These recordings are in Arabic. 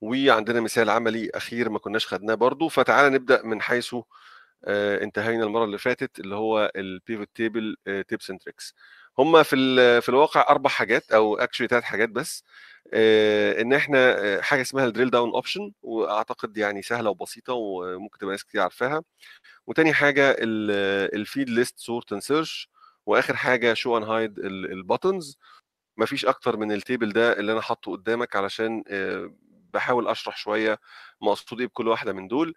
وعندنا مثال عملي اخير ما كناش خدناه برضو فتعالى نبدا من حيث آه، انتهينا المره اللي فاتت اللي هو البيفوت تيبل تيبس اند تريكس هما في في الواقع اربع حاجات او اكشلي ثلاث حاجات بس آه، ان احنا آه، حاجه اسمها الدريل داون اوبشن واعتقد يعني سهله وبسيطه وممكن تبقى ناس كتير عارفاها وتاني حاجه الفيد ليست سورت اند سيرش واخر حاجه شو ان هايد الباتنز مفيش اكتر من التيبل ده اللي انا حاطه قدامك علشان بحاول اشرح شويه مقصود ايه بكل واحده من دول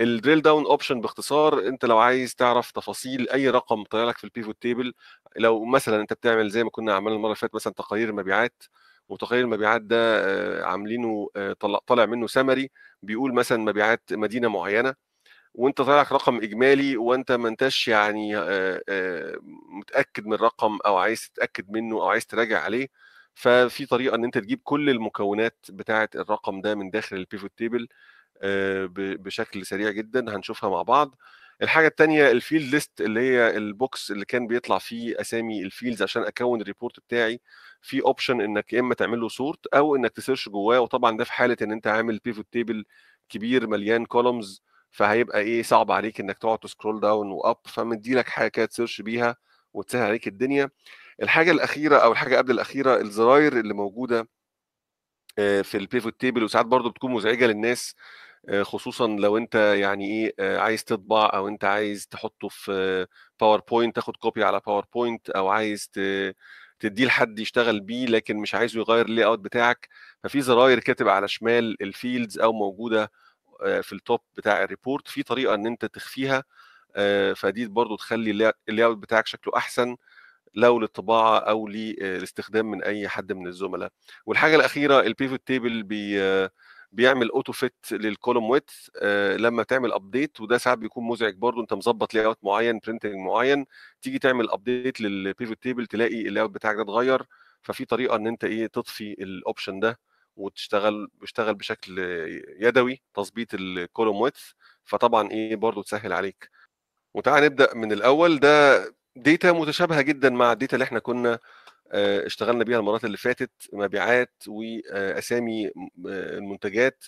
الدريل داون اوبشن باختصار انت لو عايز تعرف تفاصيل اي رقم طالع لك في البيفوت تيبل لو مثلا انت بتعمل زي ما كنا عملنا المره اللي فاتت مثلا تقارير مبيعات وتقارير المبيعات ده آه، عاملينه آه، طالع منه سمري بيقول مثلا مبيعات مدينه معينه وانت طالع لك رقم اجمالي وانت ما انتش يعني آه، متاكد من الرقم او عايز تتاكد منه او عايز تراجع عليه ففي طريقه ان انت تجيب كل المكونات بتاعه الرقم ده من داخل البيفوت آه، تيبل بشكل سريع جدا هنشوفها مع بعض الحاجه الثانيه الفيلد ليست اللي هي البوكس اللي كان بيطلع فيه اسامي الفيلدز عشان اكون الريبورت بتاعي في اوبشن انك يا اما تعمل له سورت او انك تسيرش جواه وطبعا ده في حاله ان انت عامل بيفوت تيبل كبير مليان كولومز فهيبقى ايه صعب عليك انك تقعد تسكرول داون واب فمدي لك حاجه كده تسيرش بيها وتسهل عليك الدنيا الحاجه الاخيره او الحاجه قبل الاخيره الزراير اللي موجوده آه، في البيفوت تيبل وساعات برضو بتكون مزعجه للناس آه، خصوصا لو انت يعني ايه آه، عايز تطبع او انت عايز تحطه في باوربوينت تاخد كوبي على باوربوينت او عايز تديه لحد يشتغل بيه لكن مش عايزه يغير اللي اوت بتاعك ففي زراير كاتب على شمال الفيلدز او موجوده في التوب بتاع الريبورت في طريقه ان انت تخفيها فدي برضو تخلي اللي اوت بتاعك شكله احسن لو للطباعه او للاستخدام من اي حد من الزملاء والحاجه الاخيره البيفوت تيبل بي بيعمل اوتو فيت للكولوم ويت لما تعمل ابديت وده ساعات بيكون مزعج برضو انت مظبط لي اوت معين برنتنج معين تيجي تعمل ابديت للبيفوت تيبل تلاقي اوت بتاعك ده اتغير ففي طريقه ان انت ايه تطفي الاوبشن ده وتشتغل بيشتغل بشكل يدوي تظبيط الكولوم ويت فطبعا ايه برضو تسهل عليك وتعال نبدا من الاول ده ديتا متشابهه جدا مع الديتا اللي احنا كنا آه، اشتغلنا بيها المرات اللي فاتت مبيعات واسامي آه، آه، المنتجات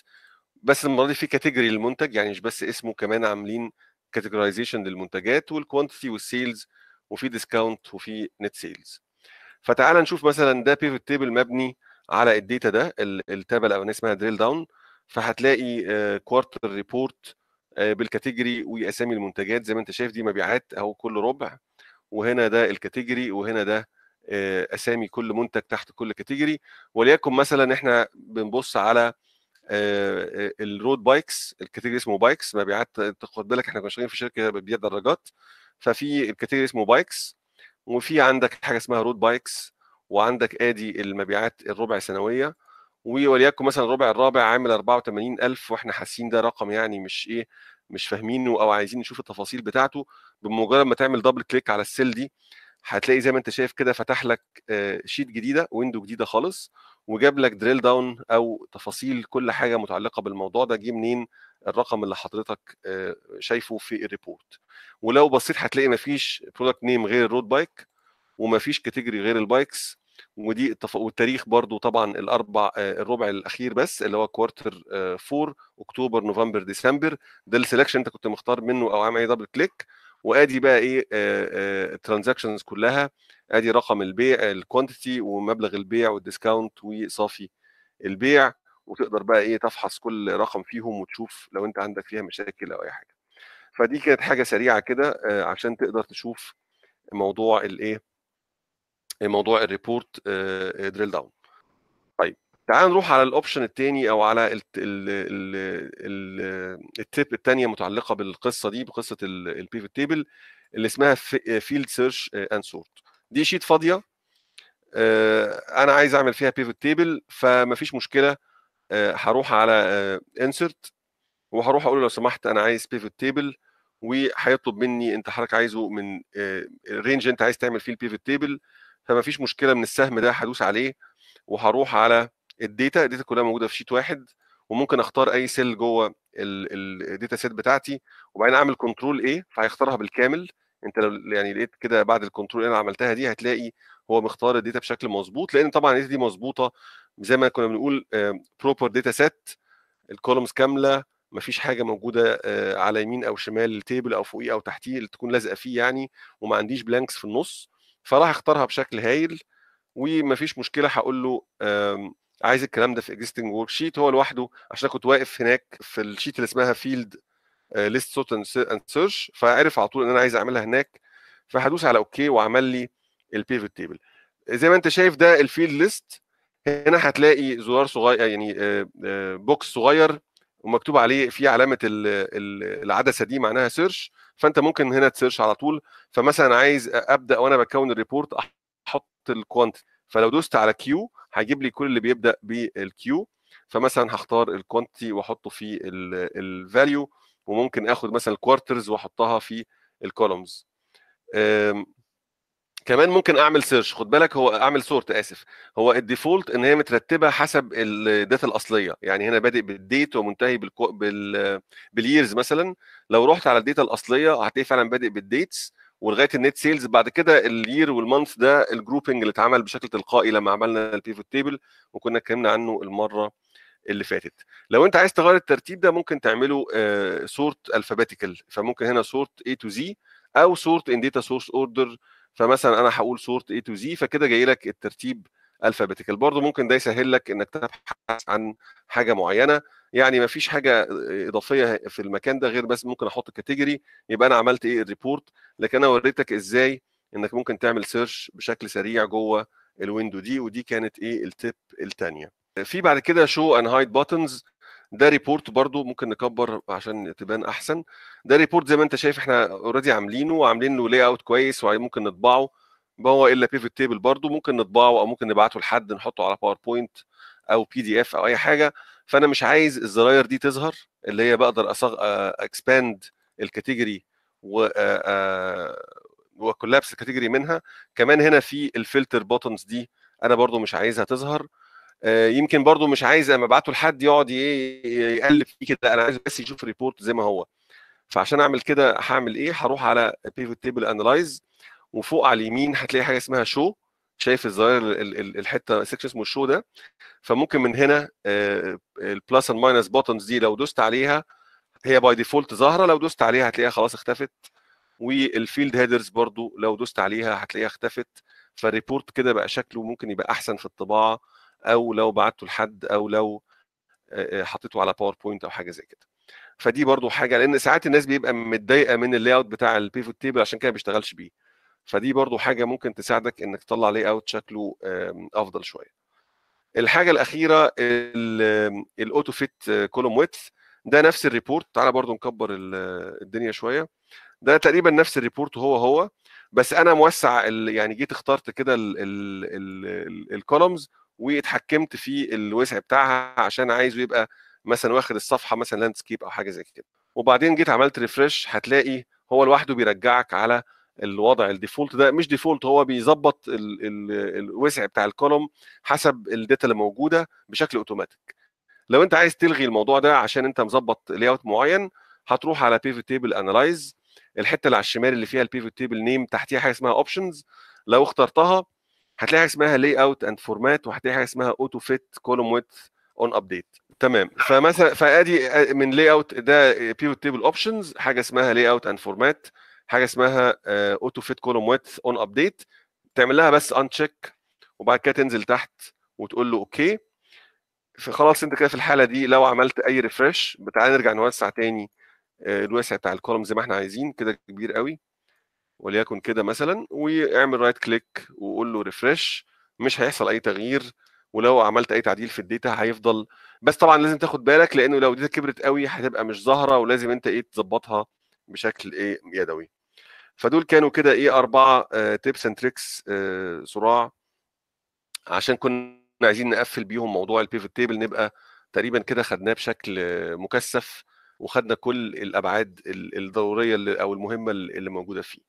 بس المره دي في كاتيجوري للمنتج يعني مش بس اسمه كمان عاملين كاتيجورايزيشن للمنتجات والكوانتيتي والسيلز وفي ديسكاونت وفي نت سيلز فتعال نشوف مثلا ده بيفوت تيبل مبني على الداتا ده التابل او اسمها دريل داون فهتلاقي كوارتر ريبورت بالكاتيجوري واسامي المنتجات زي ما انت شايف دي مبيعات اهو كل ربع وهنا ده الكاتيجوري وهنا ده آه، اسامي كل منتج تحت كل كاتيجوري وليكن مثلا احنا بنبص على الرود بايكس الكاتيجوري اسمه بايكس مبيعات خد بالك احنا كنا شغالين في شركه بتبيع دراجات ففي الكاتيجوري اسمه بايكس وفي عندك حاجه اسمها رود بايكس وعندك ادي المبيعات الربع سنويه وليكن مثلا الربع الرابع عامل 84000 واحنا حاسين ده رقم يعني مش ايه مش فاهمينه او عايزين نشوف التفاصيل بتاعته بمجرد ما تعمل دبل كليك على السيل دي هتلاقي زي ما انت شايف كده فتح لك شيت آه، جديده ويندو جديده خالص وجاب لك دريل داون او تفاصيل كل حاجه متعلقه بالموضوع ده جه منين الرقم اللي حضرتك آه، شايفه في الريبورت ولو بصيت هتلاقي مفيش برودكت نيم غير الرود بايك ومفيش كاتيجوري غير البايكس ودي التف... والتاريخ برضو طبعا الاربع آه، الربع الاخير بس اللي هو كوارتر 4 اكتوبر نوفمبر ديسمبر ده السلكشن انت كنت مختار منه او عامل عليه دبل كليك وادي بقى ايه الترانزاكشنز آه، آه، كلها ادي رقم البيع الكوانتيتي ومبلغ البيع والديسكاونت وصافي البيع وتقدر بقى ايه تفحص كل رقم فيهم وتشوف لو انت عندك فيها مشاكل او اي حاجه فدي كانت حاجه سريعه كده عشان تقدر تشوف موضوع الايه موضوع الريبورت دريل داون طيب تعال نروح على الاوبشن الثاني او على ال ال ال التيب الثانيه متعلقه بالقصه دي بقصه البيفت تيبل اللي اسمها فيلد سيرش اند سورت دي شيت فاضيه آه، انا عايز اعمل فيها بيفت تيبل فمفيش مشكله آه، هروح على انسرت آه، وهروح اقول له لو سمحت انا عايز بيفت تيبل وهيطلب مني انت حضرتك عايزه من الرينج انت عايز تعمل فيه البيفت تيبل فما فيش مشكله من السهم ده هدوس عليه وهروح على الداتا الداتا كلها موجوده في شيت واحد وممكن اختار اي سيل جوه الداتا سيت بتاعتي وبعدين اعمل كنترول ايه فهيختارها بالكامل انت لو يعني لقيت كده بعد الكنترول اللي انا عملتها دي هتلاقي هو مختار الداتا بشكل مظبوط لان طبعا الداتا دي مظبوطه زي ما كنا بنقول بروبر داتا سيت الكولومز كامله مفيش حاجه موجوده آه، على يمين او شمال التيبل او فوقيه او تحتيه اللي تكون لازقه فيه يعني وما عنديش بلانكس في النص فراح اختارها بشكل هايل ومفيش مشكله هقول له عايز الكلام ده في اكزيستنج ورك شيت هو لوحده عشان كنت واقف هناك في الشيت اللي اسمها فيلد ليست سورت اند سيرش فعرف على طول ان انا عايز اعملها هناك فهدوس على اوكي وعمل لي البيفوت تيبل زي ما انت شايف ده الفيلد ليست هنا هتلاقي زرار صغير يعني بوكس آه، آه، صغير ومكتوب عليه في علامه العدسه دي معناها سيرش فانت ممكن هنا تسيرش على طول فمثلا عايز ابدا وانا بكون الريبورت احط الكوانت فلو دوست على كيو هيجيب لي كل اللي بيبدا بالكيو فمثلا هختار الكوانتي واحطه في الفاليو وممكن اخد مثلا الكوارترز واحطها في الكولومز كمان ممكن اعمل سيرش خد بالك هو اعمل سورت اسف هو الديفولت ان هي مترتبه حسب الداتا الاصليه يعني هنا بادئ بالديت ومنتهي بالكو... بال باليرز مثلا لو رحت على الداتا الاصليه هتلاقي فعلا بادئ بالديتس ولغايه النت سيلز بعد كده الير والمانث ده الجروبنج اللي اتعمل بشكل تلقائي لما عملنا البيفوت تيبل وكنا اتكلمنا عنه المره اللي فاتت لو انت عايز تغير الترتيب ده ممكن تعمله سورت آه، الفابيتيكال فممكن هنا سورت اي تو زي او سورت ان داتا سورس اوردر فمثلا انا هقول صوره اي تو زي فكده جاي لك الترتيب الفابيتيكال برضه ممكن ده يسهل لك انك تبحث عن حاجه معينه يعني ما فيش حاجه اضافيه في المكان ده غير بس ممكن احط كاتيجوري يبقى انا عملت ايه الريبورت لكن انا وريتك ازاي انك ممكن تعمل سيرش بشكل سريع جوه الويندو دي ودي كانت ايه التيب الثانيه في بعد كده شو ان هايد باتنز ده ريبورت برضو ممكن نكبر عشان تبان احسن ده ريبورت زي ما انت شايف احنا اوريدي عاملينه وعاملين له لاي اوت كويس وممكن نطبعه ما هو الا بيفت تيبل برضو ممكن نطبعه او ممكن نبعته لحد نحطه على باوربوينت او بي دي اف او اي حاجه فانا مش عايز الزراير دي تظهر اللي هي بقدر أصغ... اكسباند آه، الكاتيجوري و آه، آه، وكولابس الكاتيجوري منها كمان هنا في الفلتر بوتنز دي انا برضو مش عايزها تظهر آه، يمكن برضو مش عايز اما ابعته لحد يقعد ايه يقلب فيه كده انا عايز بس يشوف ريبورت زي ما هو فعشان اعمل كده هعمل ايه هروح على بيفوت تيبل انلايز وفوق على اليمين هتلاقي حاجه اسمها شو شايف الزاير الحته سيكشن اسمه الشو ده فممكن من هنا البلس اند ماينس بوتنز دي لو دوست عليها هي باي ديفولت ظاهره لو دوست عليها هتلاقيها خلاص اختفت والفيلد هيدرز برضو لو دوست عليها هتلاقيها اختفت فالريبورت كده بقى شكله ممكن يبقى احسن في الطباعه او لو بعته لحد او لو حطيته على باوربوينت او حاجه زي كده فدي برضو حاجه لان ساعات الناس بيبقى متضايقه من اللاي اوت بتاع البيفوت تيبل عشان كده ما بيشتغلش بيه فدي برضو حاجه ممكن تساعدك انك تطلع لاي اوت شكله آمم، افضل شويه الحاجه الاخيره الاوتو فيت كولوم ويدث ده نفس الريبورت تعالى برضو نكبر الدنيا شويه ده تقريبا نفس الريبورت هو هو بس انا موسع يعني جيت اخترت كده الكولومز واتحكمت في الوسع بتاعها عشان عايزه يبقى مثلا واخد الصفحه مثلا لاندسكيب او حاجه زي كده وبعدين جيت عملت ريفرش هتلاقي هو لوحده بيرجعك على الوضع الديفولت ده مش ديفولت هو بيظبط الوسع بتاع الكولوم حسب الداتا اللي موجوده بشكل اوتوماتيك لو انت عايز تلغي الموضوع ده عشان انت مظبط لي اوت معين هتروح على بيفوت تيبل انالايز الحته اللي على الشمال اللي فيها البيفوت تيبل نيم تحتيها حاجه اسمها اوبشنز لو اخترتها هتلاقي حاجه اسمها لاي اوت اند فورمات وهتلاقي حاجه اسمها اوتو فيت كولوم ويت اون ابديت تمام فمثلا فادي من لاي اوت ده بيوت تيبل اوبشنز حاجه اسمها لاي اوت اند فورمات حاجه اسمها اوتو فيت كولوم ويت اون ابديت تعمل لها بس ان تشيك وبعد كده تنزل تحت وتقول له اوكي فخلاص انت كده في الحاله دي لو عملت اي ريفرش تعالى نرجع نوسع تاني آه، الوسع بتاع الكولوم زي ما احنا عايزين كده كبير قوي وليكن كده مثلا واعمل رايت كليك وقول له ريفرش مش هيحصل اي تغيير ولو عملت اي تعديل في الداتا هيفضل بس طبعا لازم تاخد بالك لانه لو الداتا كبرت قوي هتبقى مش ظاهره ولازم انت ايه تظبطها بشكل ايه يدوي فدول كانوا كده ايه اربعه تيبس اند تريكس صراع عشان كنا عايزين نقفل بيهم موضوع البيفت تيبل نبقى تقريبا كده خدناه بشكل مكثف وخدنا كل الابعاد الضروريه او المهمه اللي موجوده فيه